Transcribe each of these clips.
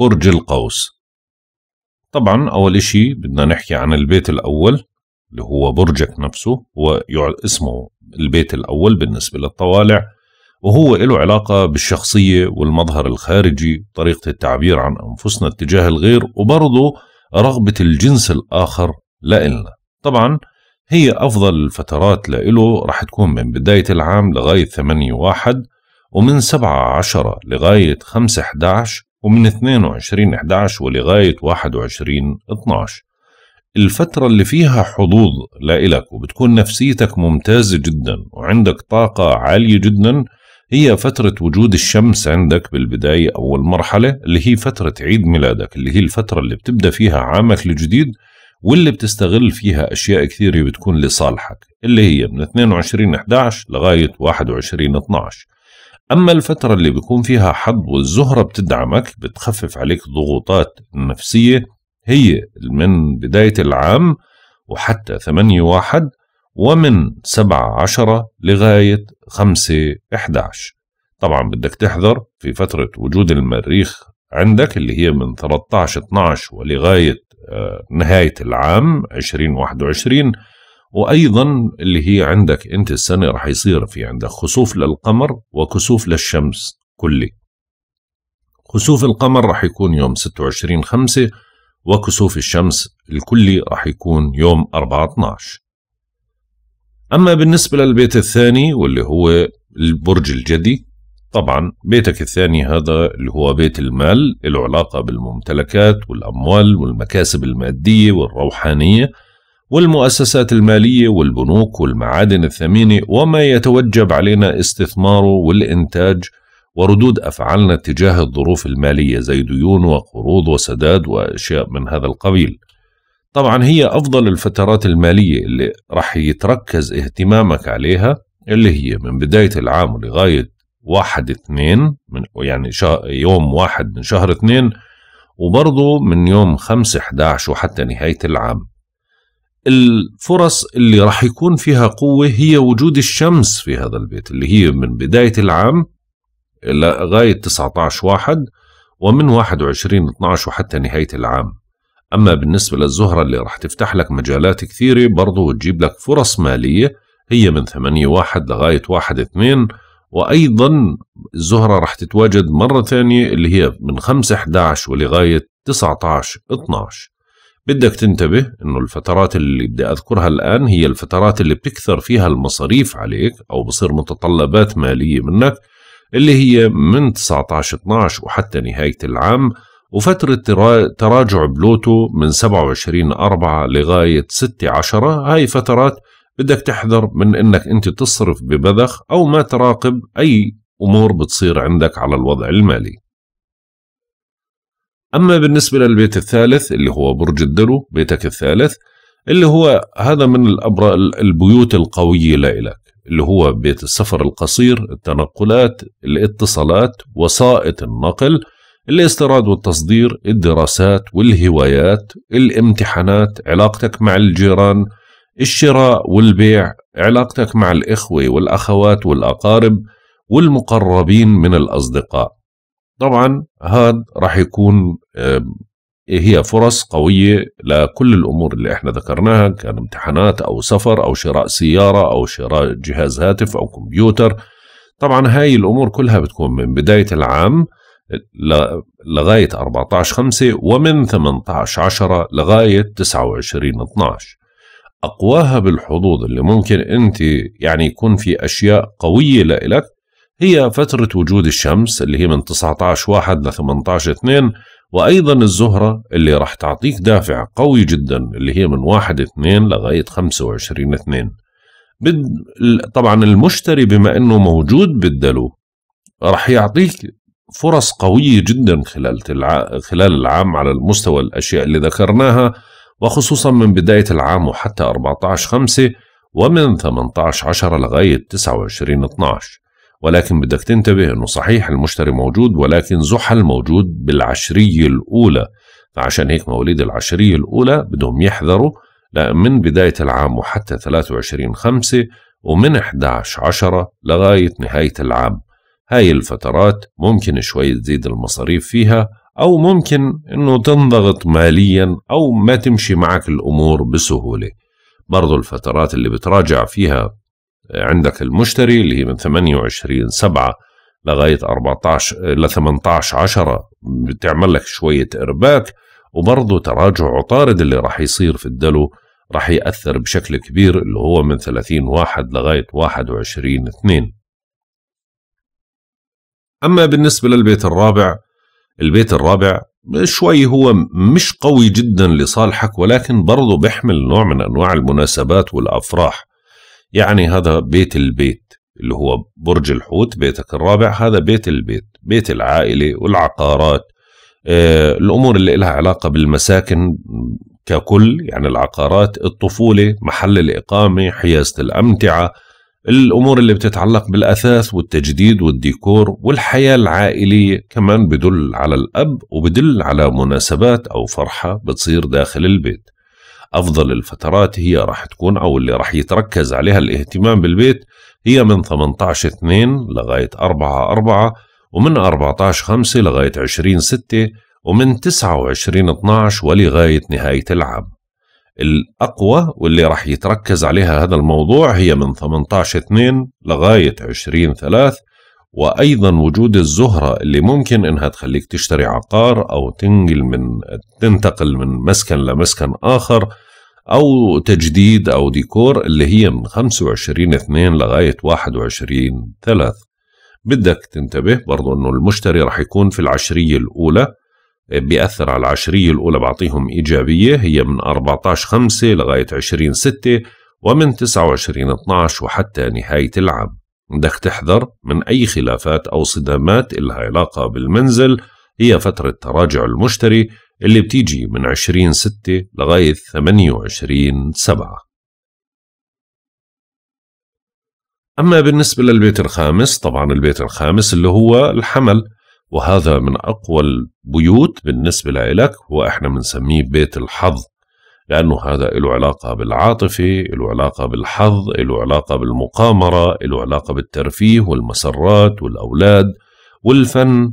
برج القوس طبعا أول إشي بدنا نحكي عن البيت الأول اللي هو برجك نفسه هو اسمه البيت الأول بالنسبة للطوالع وهو له علاقة بالشخصية والمظهر الخارجي طريقة التعبير عن أنفسنا اتجاه الغير وبرضه رغبة الجنس الآخر لإلنا طبعا هي أفضل الفترات لإله رح تكون من بداية العام لغاية 8 واحد ومن 7 10 لغاية 5 11 ومن 22 11 ولغاية 21 12 الفترة اللي فيها حظوظ لإلك وبتكون نفسيتك ممتازة جدا وعندك طاقة عالية جدا هي فترة وجود الشمس عندك بالبداية أول مرحلة اللي هي فترة عيد ميلادك اللي هي الفترة اللي بتبدأ فيها عامك الجديد واللي بتستغل فيها أشياء كثيرة بتكون لصالحك اللي هي من 22 11 لغاية 21 12 أما الفترة اللي بيكون فيها حظ والزهرة بتدعمك بتخفف عليك ضغوطات نفسية هي من بداية العام وحتى ثمانية واحد ومن سبعة عشرة لغاية خمسة إحداش طبعا بدك تحذر في فترة وجود المريخ عندك اللي هي من 13 12 ولغاية آه، نهاية العام 2021 وايضا اللي هي عندك انت السنه راح يصير في عندك خسوف للقمر وكسوف للشمس كلي خسوف القمر راح يكون يوم 26 5 وكسوف الشمس الكلي راح يكون يوم 4 12 أما بالنسبة للبيت الثاني واللي هو البرج الجدي طبعا بيتك الثاني هذا اللي هو بيت المال له علاقة بالممتلكات والأموال والمكاسب المادية والروحانية والمؤسسات المالية والبنوك والمعادن الثمينة وما يتوجب علينا استثماره والإنتاج وردود أفعالنا تجاه الظروف المالية زي ديون وقروض وسداد وأشياء من هذا القبيل طبعا هي أفضل الفترات المالية اللي رح يتركز اهتمامك عليها اللي هي من بداية العام لغاية واحد اثنين من يعني يوم واحد من شهر اثنين وبرضه من يوم خمسة احداش وحتى نهاية العام الفرص اللي راح يكون فيها قوة هي وجود الشمس في هذا البيت اللي هي من بداية العام لغاية 19 واحد ومن 21 12 وحتى نهاية العام أما بالنسبة للزهرة اللي راح تفتح لك مجالات كثيرة برضو وتجيب لك فرص مالية هي من 8 واحد لغاية 1 2 وأيضا الزهرة راح تتواجد مرة ثانية اللي هي من 5 11 ولغاية 19 12 بدك تنتبه انه الفترات اللي بدي اذكرها الان هي الفترات اللي بتكثر فيها المصاريف عليك او بصير متطلبات ماليه منك اللي هي من 19 12 وحتى نهايه العام وفترة تراجع بلوتو من 27 4 لغاية 6 10 هاي فترات بدك تحذر من انك انت تصرف ببذخ او ما تراقب اي امور بتصير عندك على الوضع المالي أما بالنسبة للبيت الثالث اللي هو برج الدلو بيتك الثالث اللي هو هذا من الأبرى البيوت القوية لإلك اللي هو بيت السفر القصير التنقلات الاتصالات وسائط النقل الاستيراد والتصدير الدراسات والهوايات الامتحانات علاقتك مع الجيران الشراء والبيع علاقتك مع الإخوة والأخوات والأقارب والمقربين من الأصدقاء طبعا هذا رح يكون إيه هي فرص قوية لكل الأمور اللي احنا ذكرناها كان امتحانات أو سفر أو شراء سيارة أو شراء جهاز هاتف أو كمبيوتر طبعا هاي الأمور كلها بتكون من بداية العام لغاية 14 5 ومن 18 10 لغاية 29 12 أقواها بالحظوظ اللي ممكن أنت يعني يكون في أشياء قوية لإلك هي فترة وجود الشمس اللي هي من 19 1 ل 18 2 وايضا الزهره اللي راح تعطيك دافع قوي جدا اللي هي من 1 2 لغايه 25 2 بد... طبعا المشتري بما انه موجود بالدلو راح يعطيك فرص قويه جدا خلال الع... خلال العام على مستوى الاشياء اللي ذكرناها وخصوصا من بدايه العام وحتى 14 5 ومن 18 10 لغايه 29 12 ولكن بدك تنتبه انه صحيح المشتري موجود ولكن زحل موجود بالعشرية الاولى فعشان هيك مواليد العشرية الاولى بدهم يحذروا من بداية العام وحتى 23 5 ومن 11 10 لغاية نهاية العام هاي الفترات ممكن شوي تزيد المصاريف فيها أو ممكن أنه تنضغط ماليا أو ما تمشي معك الأمور بسهولة برضو الفترات اللي بتراجع فيها عندك المشتري اللي هي من 28 7 لغاية 14 ل 18 10 بتعمل لك شوية إرباك وبرضه تراجع عطارد اللي راح يصير في الدلو راح يأثر بشكل كبير اللي هو من 30 واحد لغاية 21 2 أما بالنسبة للبيت الرابع البيت الرابع شوي هو مش قوي جدا لصالحك ولكن برضه بيحمل نوع من أنواع المناسبات والأفراح يعني هذا بيت البيت اللي هو برج الحوت بيتك الرابع هذا بيت البيت بيت العائلة والعقارات آه، الأمور اللي لها علاقة بالمساكن ككل يعني العقارات الطفولة محل الإقامة حيازة الأمتعة الأمور اللي بتتعلق بالأثاث والتجديد والديكور والحياة العائلية كمان بدل على الأب وبدل على مناسبات أو فرحة بتصير داخل البيت افضل الفترات هي راح تكون او اللي راح يتركز عليها الاهتمام بالبيت هي من 18 2 لغايه 4 4 ومن 14 5 لغايه 20 6 ومن 29 12 ولغايه نهايه العام الأقوى واللي راح يتركز عليها هذا الموضوع هي من 18 2 لغاية 20 3 وايضا وجود الزهره اللي ممكن انها تخليك تشتري عقار او تنقل من تنتقل من مسكن لمسكن اخر او تجديد او ديكور اللي هي من 25 2 لغايه 21 3 بدك تنتبه برضو انه المشتري راح يكون في العشريه الاولى بيأثر على العشرية الأولى بعطيهم إيجابية هي من 14 5 لغاية 20 6 ومن 29 12 وحتى نهاية العام بدك تحذر من أي خلافات أو صدامات إلها علاقة بالمنزل هي فترة تراجع المشتري اللي بتيجي من 20 6 لغاية 28 7 أما بالنسبة للبيت الخامس طبعا البيت الخامس اللي هو الحمل وهذا من أقوى البيوت بالنسبة لإلك وإحنا بنسميه بيت الحظ لأنه هذا له علاقة بالعاطفة له علاقة بالحظ له علاقة بالمقامرة له علاقة بالترفيه والمسرات والأولاد والفن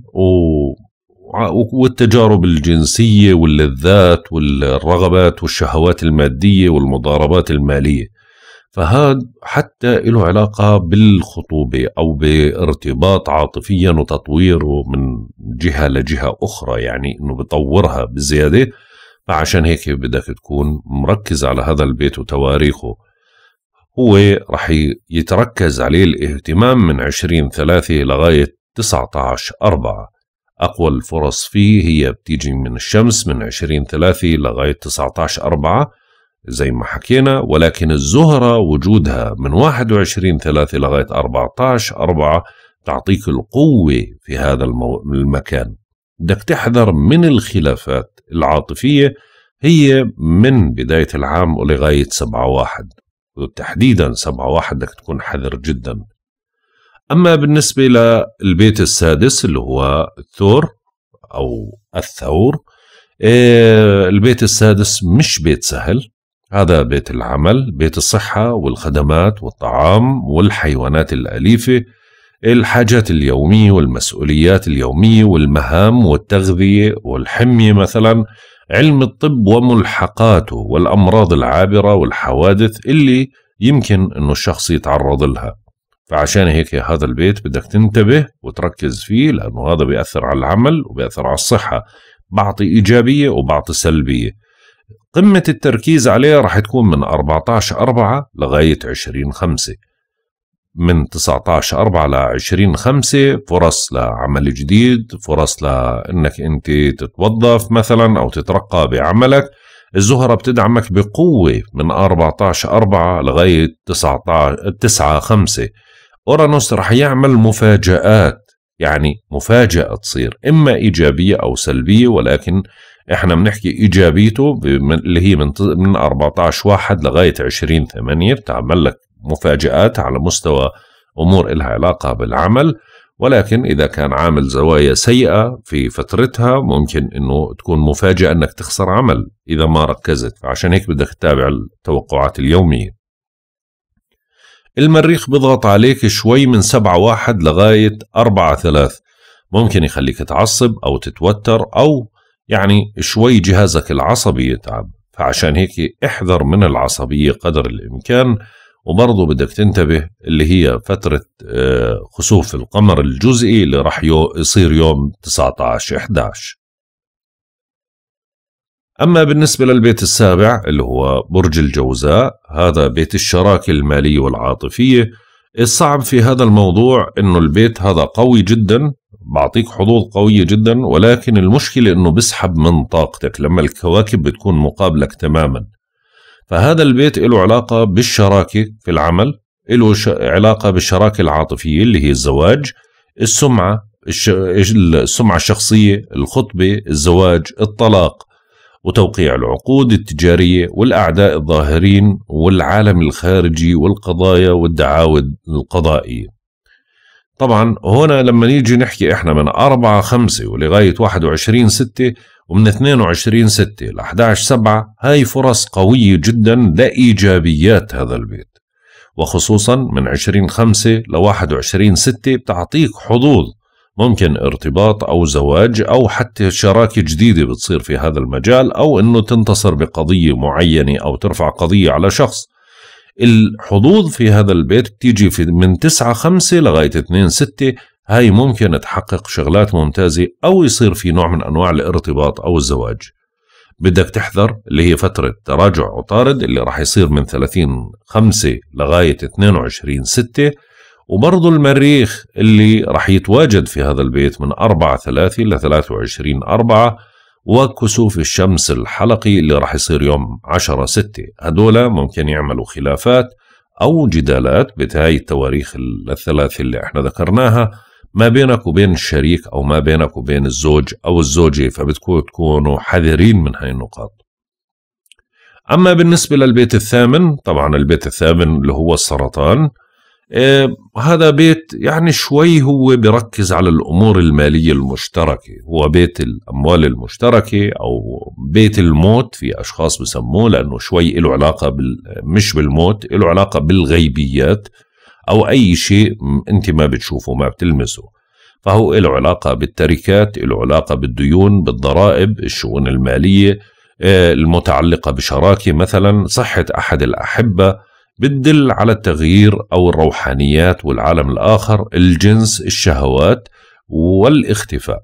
والتجارب الجنسية واللذات والرغبات والشهوات المادية والمضاربات المالية فهذا حتى له علاقة بالخطوبة أو بارتباط عاطفيا وتطويره من جهة لجهة أخرى يعني أنه بطورها بزيادة فعشان هيك بدك تكون مركز على هذا البيت وتواريخه هو رح يتركز عليه الاهتمام من 20 ثلاثة لغاية 19 أربعة أقوى الفرص فيه هي بتيجي من الشمس من 20 ثلاثة لغاية 19 أربعة زي ما حكينا ولكن الزهرة وجودها من 21 ثلاثة لغاية 14 أربعة تعطيك القوة في هذا المكان بدك تحذر من الخلافات العاطفية هي من بداية العام ولغاية سبعة واحد وتحديدا سبعة واحد بدك تكون حذر جدا أما بالنسبة للبيت السادس اللي هو الثور أو الثور آه، البيت السادس مش بيت سهل هذا بيت العمل بيت الصحة والخدمات والطعام والحيوانات الأليفة الحاجات اليومية والمسؤوليات اليومية والمهام والتغذية والحمية مثلا علم الطب وملحقاته والأمراض العابرة والحوادث اللي يمكن أنه الشخص يتعرض لها فعشان هيك هذا البيت بدك تنتبه وتركز فيه لأنه هذا بيأثر على العمل وبيأثر على الصحة بعطي إيجابية وبعطي سلبية قمة التركيز عليه راح تكون من 14 4 لغاية 20 5 من 19 4 ل 20 5 فرص لعمل جديد فرص لانك انت تتوظف مثلا او تترقى بعملك الزهرة بتدعمك بقوة من 14 4 لغاية 19 9 5 أورانوس رح يعمل مفاجآت يعني مفاجأة تصير إما إيجابية أو سلبية ولكن إحنا بنحكي إيجابيته اللي هي من من 14 1 لغاية 20 8 بتعمل لك مفاجآت على مستوى أمور إلها علاقة بالعمل ولكن إذا كان عامل زوايا سيئة في فترتها ممكن أنه تكون مفاجأة أنك تخسر عمل إذا ما ركزت فعشان هيك بدك تتابع التوقعات اليومية المريخ بضغط عليك شوي من 7 واحد لغاية 4 ثلاث ممكن يخليك تعصب أو تتوتر أو يعني شوي جهازك العصبي يتعب فعشان هيك احذر من العصبية قدر الإمكان وبرضه بدك تنتبه اللي هي فترة آه، خسوف القمر الجزئي اللي راح يصير يوم 19 11 أما بالنسبة للبيت السابع اللي هو برج الجوزاء هذا بيت الشراكة المالية والعاطفية الصعب في هذا الموضوع أنه البيت هذا قوي جدا بعطيك حظوظ قوية جدا ولكن المشكلة أنه بسحب من طاقتك لما الكواكب بتكون مقابلك تماما فهذا البيت له علاقة بالشراكة في العمل له علاقة بالشراكة العاطفية اللي هي الزواج السمعة السمعة الشخصية الخطبة الزواج الطلاق وتوقيع العقود التجارية والأعداء الظاهرين والعالم الخارجي والقضايا والدعاوى القضائية طبعا هنا لما نيجي نحكي احنا من 4 5 ولغاية 21 6 ومن 22 6 ل 11 7 هاي فرص قوية جدا لإيجابيات هذا البيت وخصوصا من 20 5 ل 21 6 بتعطيك حظوظ ممكن ارتباط أو زواج أو حتى شراكة جديدة بتصير في هذا المجال أو أنه تنتصر بقضية معينة أو ترفع قضية على شخص الحظوظ في هذا البيت بتيجي من 9 5 لغاية 2 6 هاي ممكن تحقق شغلات ممتازة أو يصير في نوع من أنواع الارتباط أو الزواج بدك تحذر اللي هي فترة تراجع عطارد اللي راح يصير من 30 5 لغاية 22 6 وبرضه المريخ اللي راح يتواجد في هذا البيت من 4 3 ل 23 4 وكسوف الشمس الحلقي اللي راح يصير يوم 10 6 هدول ممكن يعملوا خلافات أو جدالات بهاي التواريخ الثلاثة اللي احنا ذكرناها ما بينك وبين الشريك أو ما بينك وبين الزوج أو الزوجة فبتكونوا تكونوا حذرين من هاي النقاط أما بالنسبة للبيت الثامن طبعا البيت الثامن اللي هو السرطان آه هذا بيت يعني شوي هو بركز على الأمور المالية المشتركة هو بيت الأموال المشتركة أو بيت الموت في أشخاص بسموه لأنه شوي له علاقة بال مش بالموت له علاقة بالغيبيات أو أي شيء أنت ما بتشوفه ما بتلمسه فهو له علاقة بالتركات له علاقة بالديون بالضرائب الشؤون المالية آه، المتعلقة بشراكة مثلا صحة أحد الأحبة بتدل على التغيير أو الروحانيات والعالم الآخر الجنس الشهوات والاختفاء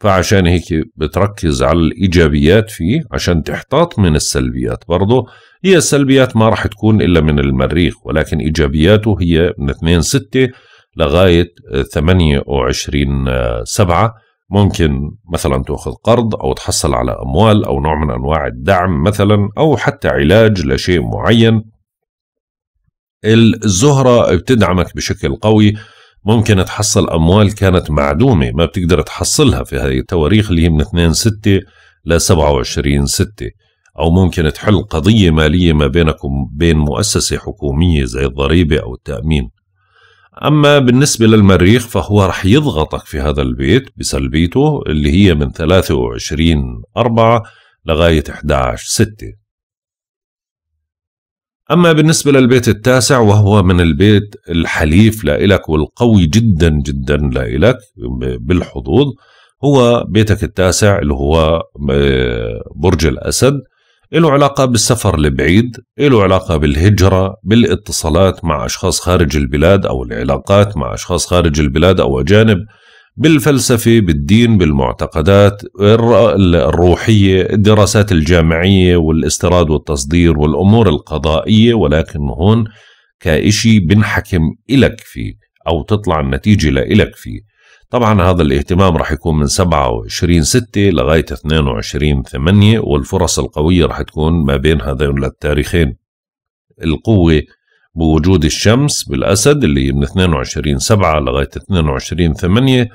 فعشان هيك بتركز على الإيجابيات فيه عشان تحتاط من السلبيات برضه هي السلبيات ما راح تكون إلا من المريخ ولكن إيجابياته هي من 2 6 لغاية 28 7 ممكن مثلا تأخذ قرض أو تحصل على أموال أو نوع من أنواع الدعم مثلا أو حتى علاج لشيء معين الزهرة بتدعمك بشكل قوي ممكن تحصل أموال كانت معدومة ما بتقدر تحصلها في هذه التواريخ اللي هي من 2 6 ل 27 6 أو ممكن تحل قضية مالية ما بينك وبين مؤسسة حكومية زي الضريبة أو التأمين أما بالنسبة للمريخ فهو رح يضغطك في هذا البيت بسلبيته اللي هي من 23 4 لغاية 11 6 أما بالنسبة للبيت التاسع وهو من البيت الحليف لإلك والقوي جدا جدا لإلك بالحظوظ هو بيتك التاسع اللي هو آه، برج الأسد له علاقة بالسفر البعيد له علاقة بالهجرة بالاتصالات مع أشخاص خارج البلاد أو العلاقات مع أشخاص خارج البلاد أو أجانب بالفلسفة بالدين بالمعتقدات الروحية الدراسات الجامعية والاستيراد والتصدير والأمور القضائية ولكن هون كإشي بنحكم إلك فيه أو تطلع النتيجة لإلك فيه طبعا هذا الاهتمام رح يكون من 27 6 لغاية 22 8 والفرص القوية رح تكون ما بين هذين التاريخين القوة بوجود الشمس بالأسد اللي من 22 7 لغاية 22 8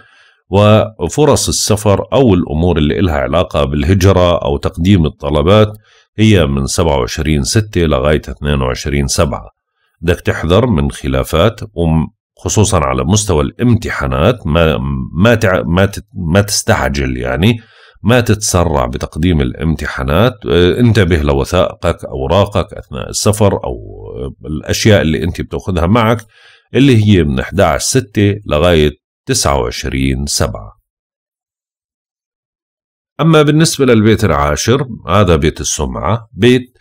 وفرص السفر أو الأمور اللي إلها علاقة بالهجرة أو تقديم الطلبات هي من 27 6 لغاية 22 7 بدك تحذر من خلافات وخصوصا على مستوى الامتحانات ما ما تع... ما, ت... ما تستعجل يعني ما تتسرع بتقديم الامتحانات آه، انتبه لوثائقك اوراقك اثناء السفر او آه، الاشياء اللي انت بتاخذها معك اللي هي من 11 6 لغايه 29 7 أما بالنسبة للبيت العاشر هذا بيت السمعة بيت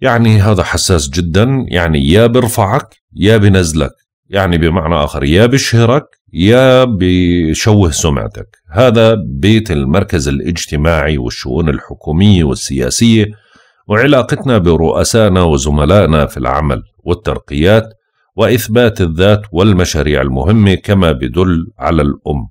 يعني هذا حساس جدا يعني يا برفعك يا بنزلك يعني بمعنى آخر يا بشهرك يا بشوه سمعتك هذا بيت المركز الاجتماعي والشؤون الحكومية والسياسية وعلاقتنا برؤسائنا وزملائنا في العمل والترقيات واثبات الذات والمشاريع المهمه كما بدل على الام.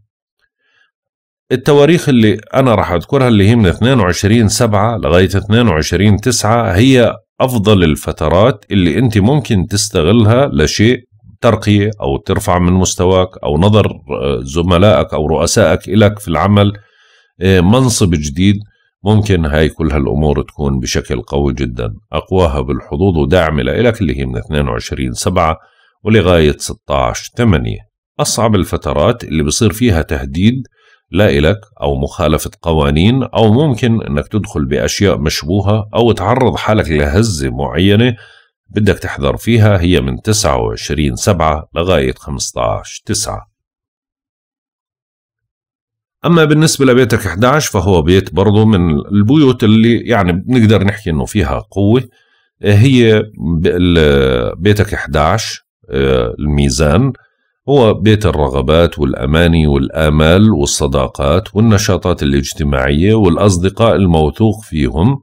التواريخ اللي انا راح اذكرها اللي هي من 22 7 لغايه 22 9 هي افضل الفترات اللي انت ممكن تستغلها لشيء ترقيه او ترفع من مستواك او نظر آه، زملائك او رؤسائك الك في العمل آه، منصب جديد ممكن هاي كل هالامور تكون بشكل قوي جدا اقواها بالحظوظ وداعمة لإلك اللي هي من 22 7 ولغاية 16 8 أصعب الفترات اللي بصير فيها تهديد لا إلك أو مخالفة قوانين أو ممكن أنك تدخل بأشياء مشبوهة أو تعرض حالك لهزة معينة بدك تحذر فيها هي من 29 7 لغاية 15 9 أما بالنسبة لبيتك 11 فهو بيت برضه من البيوت اللي يعني بنقدر نحكي إنه فيها قوة هي بيتك 11 آه، الميزان هو بيت الرغبات والأماني والآمال والصداقات والنشاطات الاجتماعية والأصدقاء الموثوق فيهم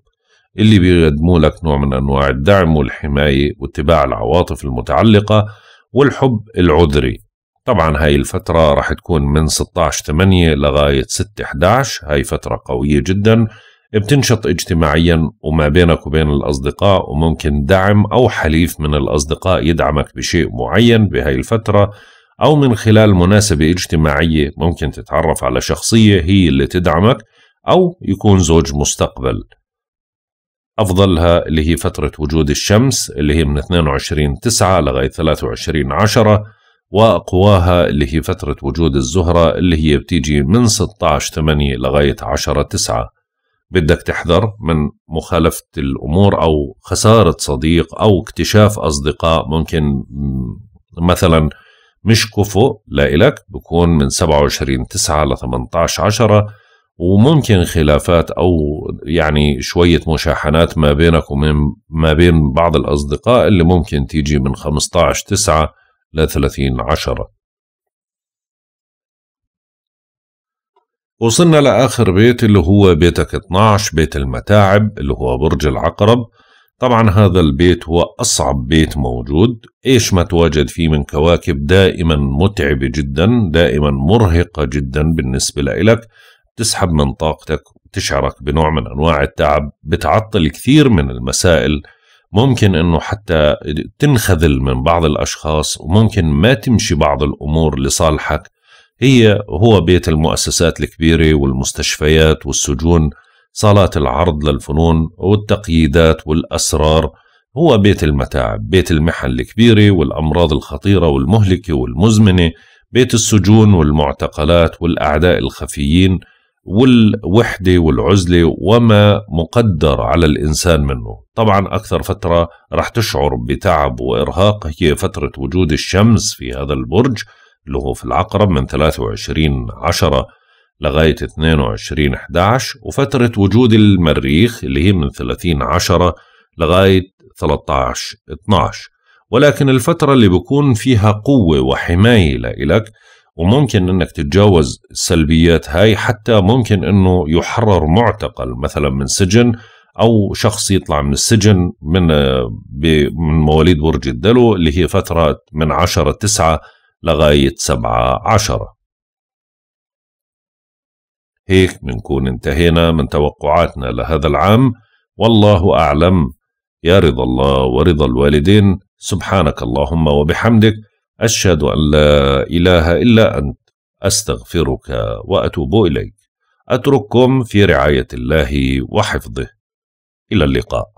اللي بيقدموا لك نوع من أنواع الدعم والحماية واتباع العواطف المتعلقة والحب العذري طبعا هاي الفترة راح تكون من 16 8 لغاية 6 11 هاي فترة قوية جدا بتنشط اجتماعيا وما بينك وبين الأصدقاء وممكن دعم أو حليف من الأصدقاء يدعمك بشيء معين بهاي الفترة أو من خلال مناسبة اجتماعية ممكن تتعرف على شخصية هي اللي تدعمك أو يكون زوج مستقبل أفضلها اللي هي فترة وجود الشمس اللي هي من 22 9 لغاية 23 10 وأقواها اللي هي فترة وجود الزهرة اللي هي بتيجي من 16 8 لغاية 10 9 بدك تحذر من مخالفة الأمور أو خسارة صديق أو اكتشاف أصدقاء ممكن مثلا مش كفؤ لإلك بكون من 27 9 ل 18 10 وممكن خلافات أو يعني شوية مشاحنات ما بينك ومن ما بين بعض الأصدقاء اللي ممكن تيجي من 15 9 ل 30 10 وصلنا لآخر بيت اللي هو بيتك 12 بيت المتاعب اللي هو برج العقرب طبعا هذا البيت هو أصعب بيت موجود إيش ما تواجد فيه من كواكب دائما متعبة جدا دائما مرهقة جدا بالنسبة لإلك تسحب من طاقتك وتشعرك بنوع من أنواع التعب بتعطل كثير من المسائل ممكن أنه حتى تنخذل من بعض الأشخاص وممكن ما تمشي بعض الأمور لصالحك هي هو بيت المؤسسات الكبيرة والمستشفيات والسجون صالات العرض للفنون والتقييدات والأسرار هو بيت المتاعب بيت المحن الكبيرة والأمراض الخطيرة والمهلكة والمزمنة بيت السجون والمعتقلات والأعداء الخفيين والوحدة والعزلة وما مقدر على الإنسان منه طبعا أكثر فترة رح تشعر بتعب وإرهاق هي فترة وجود الشمس في هذا البرج له في العقرب من 23 10 لغاية 22 11 وفترة وجود المريخ اللي هي من 30 10 لغاية 13 12 ولكن الفترة اللي بكون فيها قوة وحماية لإلك وممكن انك تتجاوز السلبيات هاي حتى ممكن انه يحرر معتقل مثلا من سجن او شخص يطلع من السجن من آه، من مواليد برج الدلو اللي هي فتره من 10 9 لغاية سبعة عشرة هيك بنكون انتهينا من توقعاتنا لهذا العام والله أعلم يا رضا الله ورضا الوالدين سبحانك اللهم وبحمدك أشهد أن لا إله إلا أنت أستغفرك وأتوب إليك أترككم في رعاية الله وحفظه إلى اللقاء